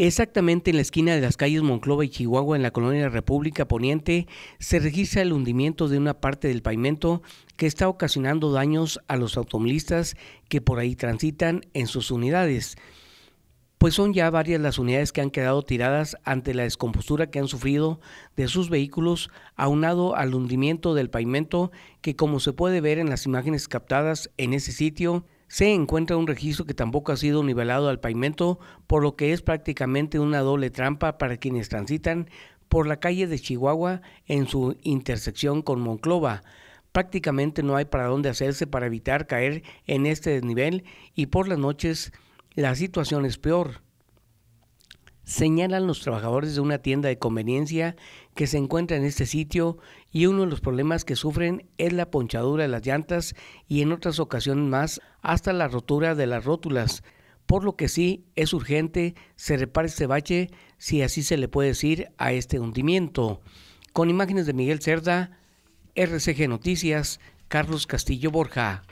Exactamente en la esquina de las calles Monclova y Chihuahua, en la colonia República Poniente, se registra el hundimiento de una parte del pavimento que está ocasionando daños a los automovilistas que por ahí transitan en sus unidades. Pues son ya varias las unidades que han quedado tiradas ante la descompostura que han sufrido de sus vehículos, aunado al hundimiento del pavimento que como se puede ver en las imágenes captadas en ese sitio, se encuentra un registro que tampoco ha sido nivelado al pavimento, por lo que es prácticamente una doble trampa para quienes transitan por la calle de Chihuahua en su intersección con Monclova. Prácticamente no hay para dónde hacerse para evitar caer en este desnivel y por las noches la situación es peor señalan los trabajadores de una tienda de conveniencia que se encuentra en este sitio y uno de los problemas que sufren es la ponchadura de las llantas y en otras ocasiones más hasta la rotura de las rótulas, por lo que sí es urgente se repare este bache si así se le puede decir a este hundimiento. Con imágenes de Miguel Cerda, RCG Noticias, Carlos Castillo Borja.